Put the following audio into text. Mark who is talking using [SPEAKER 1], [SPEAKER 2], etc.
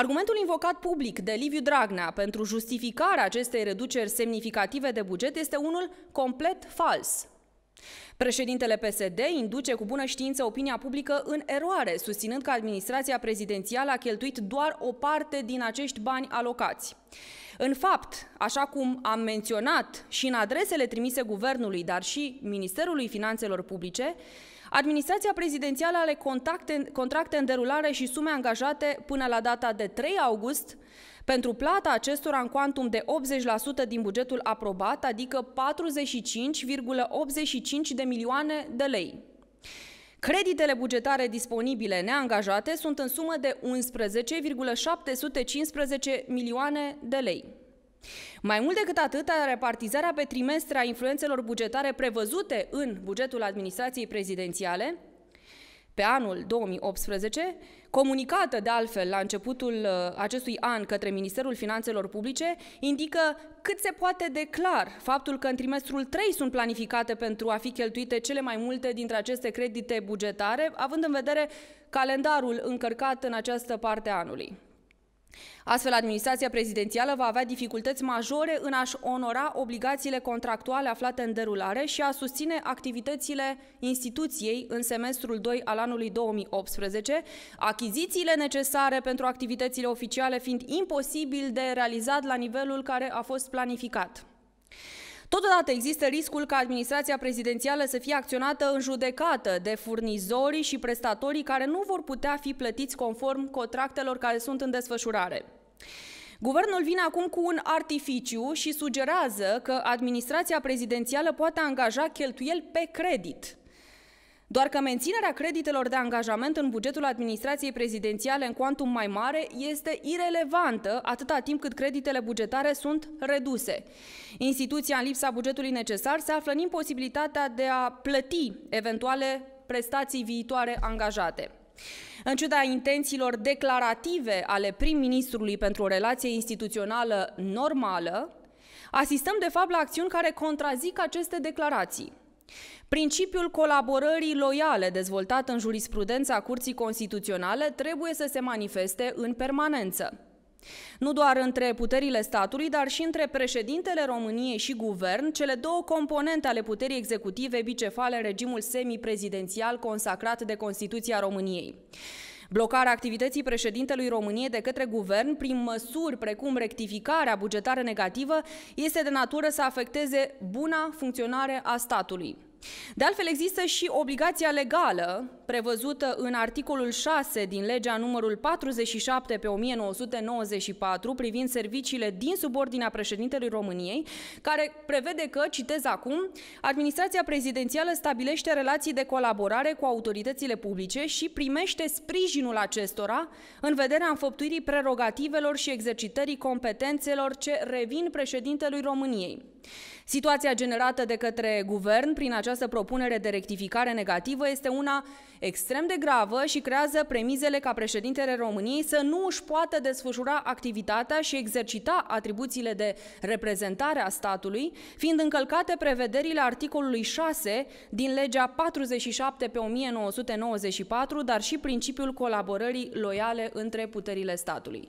[SPEAKER 1] Argumentul invocat public de Liviu Dragnea pentru justificarea acestei reduceri semnificative de buget este unul complet fals. Președintele PSD induce cu bună știință opinia publică în eroare, susținând că administrația prezidențială a cheltuit doar o parte din acești bani alocați. În fapt, așa cum am menționat și în adresele trimise guvernului, dar și Ministerului Finanțelor Publice, Administrația prezidențială are contacte, contracte în derulare și sume angajate până la data de 3 august pentru plata acestora în cuantum de 80% din bugetul aprobat, adică 45,85 de milioane de lei. Creditele bugetare disponibile neangajate sunt în sumă de 11,715 milioane de lei. Mai mult decât atât, repartizarea pe trimestre a influențelor bugetare prevăzute în bugetul administrației prezidențiale pe anul 2018, comunicată de altfel la începutul uh, acestui an către Ministerul Finanțelor Publice, indică cât se poate de clar faptul că în trimestrul 3 sunt planificate pentru a fi cheltuite cele mai multe dintre aceste credite bugetare, având în vedere calendarul încărcat în această parte a anului. Astfel, administrația prezidențială va avea dificultăți majore în a-și onora obligațiile contractuale aflate în derulare și a susține activitățile instituției în semestrul 2 al anului 2018, achizițiile necesare pentru activitățile oficiale fiind imposibil de realizat la nivelul care a fost planificat. Totodată există riscul ca administrația prezidențială să fie acționată în judecată de furnizorii și prestatorii care nu vor putea fi plătiți conform contractelor care sunt în desfășurare. Guvernul vine acum cu un artificiu și sugerează că administrația prezidențială poate angaja cheltuieli pe credit. Doar că menținerea creditelor de angajament în bugetul administrației prezidențiale în cuantum mai mare este irelevantă atâta timp cât creditele bugetare sunt reduse. Instituția în lipsa bugetului necesar se află în imposibilitatea de a plăti eventuale prestații viitoare angajate. În ciuda intențiilor declarative ale prim-ministrului pentru o relație instituțională normală, asistăm de fapt la acțiuni care contrazic aceste declarații. Principiul colaborării loiale dezvoltat în jurisprudența Curții Constituționale trebuie să se manifeste în permanență. Nu doar între puterile statului, dar și între președintele României și guvern, cele două componente ale puterii executive bicefale în regimul semiprezidențial consacrat de Constituția României. Blocarea activității președintelui României de către guvern prin măsuri precum rectificarea bugetară negativă este de natură să afecteze buna funcționare a statului. De altfel, există și obligația legală prevăzută în articolul 6 din legea numărul 47 pe 1994 privind serviciile din subordinea președintelui României, care prevede că, citez acum, administrația prezidențială stabilește relații de colaborare cu autoritățile publice și primește sprijinul acestora în vederea înfăptuirii prerogativelor și exercitării competențelor ce revin președintelui României. Situația generată de către guvern prin această propunere de rectificare negativă este una extrem de gravă și creează premizele ca președintele României să nu își poată desfășura activitatea și exercita atribuțiile de reprezentare a statului, fiind încălcate prevederile articolului 6 din legea 47 pe 1994, dar și principiul colaborării loiale între puterile statului.